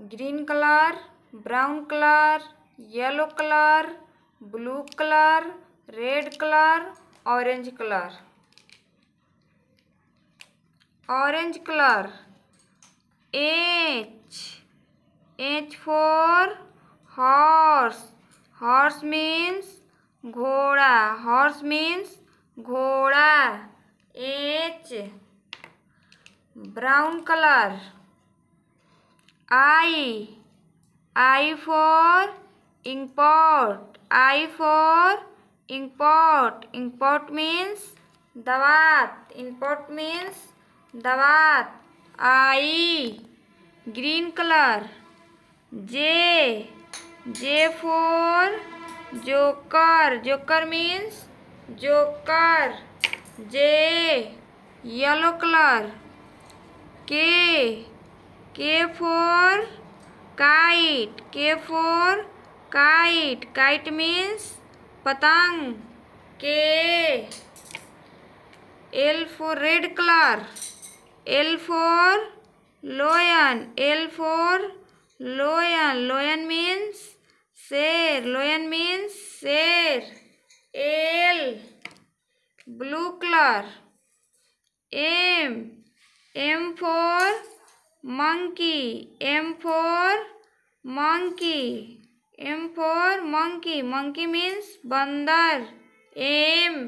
Green colour brown colour yellow colour blue colour red colour orange colour orange colour H H for horse horse means घोड़ा horse means घोड़ा H brown colour I. I for import. I for import. Import means दवात import means दवात I. Green color. J. J for joker. Joker means joker. J. Yellow color. K. K for kite. K for kite. Kite means patang. K. L for red color. L for lion. L for lion. Lion means share. Lion means share. L. Blue color. M. M for monkey M for monkey M for monkey monkey means बंदर M